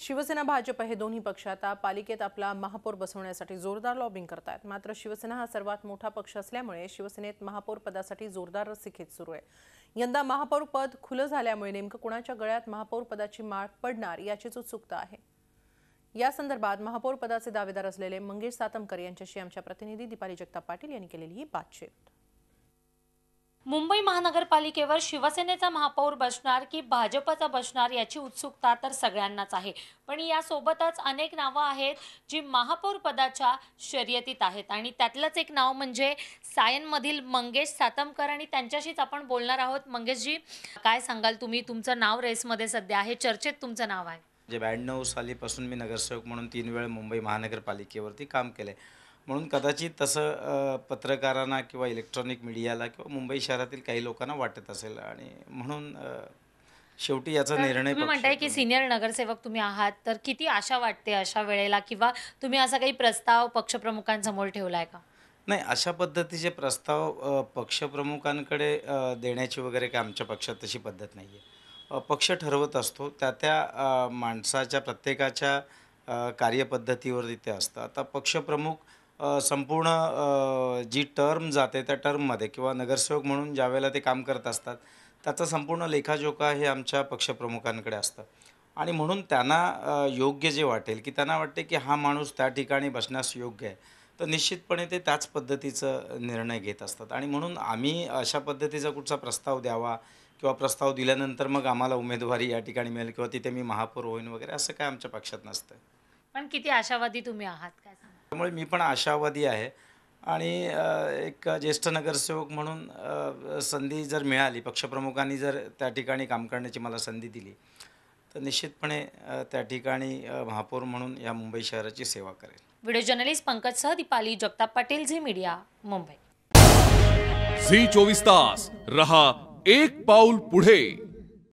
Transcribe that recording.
शिवसेना भाजप हे दोन्ही पक्ष आता पालिकेत आपला महापौर बसवण्यासाठी जोरदार लॉबिंग करतायत मात्र शिवसेना हा सर्वात मोठा पक्ष असल्यामुळे शिवसेनेत महापौर पदासाठी जोरदार रस्सीखेच सुरू आहे यंदा महापौर पद खुलं झाल्यामुळे नेमकं कुणाच्या गळ्यात महापौर पदाची माळ पडणार याचीच उत्सुकता आहे या संदर्भात महापौर पदाचे दावेदार असलेले मंगेश सातमकर यांच्याशी आमच्या प्रतिनिधी दीपाली जगताप पाटील यांनी केलेली ही बातचीत मुंबई महानगरपालिकेवर शिवसेनेचा महापौर बसणार की भाजपचा बसणार याची उत्सुकता तर सगळ्यांनाच आहे पण यासोबतच अनेक नावं आहेत जी महापौर पदाच्या शर्यतीत आहेत आणि त्यातलंच एक नाव म्हणजे सायनमधील मंगेश सातमकर आणि त्यांच्याशीच आपण बोलणार आहोत मंगेशजी काय सांगाल तुम्ही तुमचं नाव रेसमध्ये सध्या आहे चर्चेत तुमचं नाव आहे म्हणजे ब्याण्णव सालीपासून मी नगरसेवक म्हणून तीन वेळ मुंबई महानगरपालिकेवरती काम केलं आहे म्हणून कदाचित तसं पत्रकारांना किंवा इलेक्ट्रॉनिक मीडियाला किंवा मुंबई शहरातील काही लोकांना वाटत असेल आणि म्हणून शेवटी याचा निर्णय तुम्ही म्हणताय की सिनियर नगरसेवक तुम्ही आहात तर किती आशा वाटते अशा वेळेला किंवा तुम्ही असा काही प्रस्ताव पक्षप्रमुखांसमोर ठेवलाय का नाही अशा पद्धतीचे प्रस्ताव पक्षप्रमुखांकडे देण्याची वगैरे काय आमच्या पक्षात तशी पद्धत नाही पक्ष ठरवत असतो त्या त्या माणसाच्या प्रत्येकाच्या कार्यपद्धतीवर ते असतं आता पक्षप्रमुख संपूर्ण जी टर्म जाते त्या टर्ममध्ये किंवा नगरसेवक म्हणून ज्यावेळेला ते काम करत असतात त्याचा संपूर्ण लेखाजोखा हे आमच्या पक्षप्रमुखांकडे असतं आणि म्हणून त्यांना योग्य जे वाटेल की त्यांना वाटते की हा माणूस त्या ठिकाणी बसण्यास योग्य आहे तर निश्चितपणे ते त्याच पद्धतीचं निर्णय घेत असतात आणि म्हणून आम्ही अशा पद्धतीचा कुठचा प्रस्ताव द्यावा किंवा प्रस्ताव दिल्यानंतर मग आम्हाला उमेदवारी या ठिकाणी मिळेल किंवा तिथे मी महापौर होईन वगैरे असं काय आमच्या पक्षात नसतं पण किती आशावादी तुम्ही आहात काय त्यामुळे मी पण आशावादी आहे आणि एक ज्येष्ठ नगरसेवक म्हणून संधी जर मिळाली पक्षप्रमुखांनी जर त्या ठिकाणी काम करण्याची मला संधी दिली तर निश्चितपणे त्या ठिकाणी महापौर म्हणून या मुंबई शहराची सेवा करेल व्हिडिओ जर्नलिस्ट पंकज सह Deepali Jagtap Patil Zee media Mumbai Zee चोवीस तास रहा एक पाऊल पुढे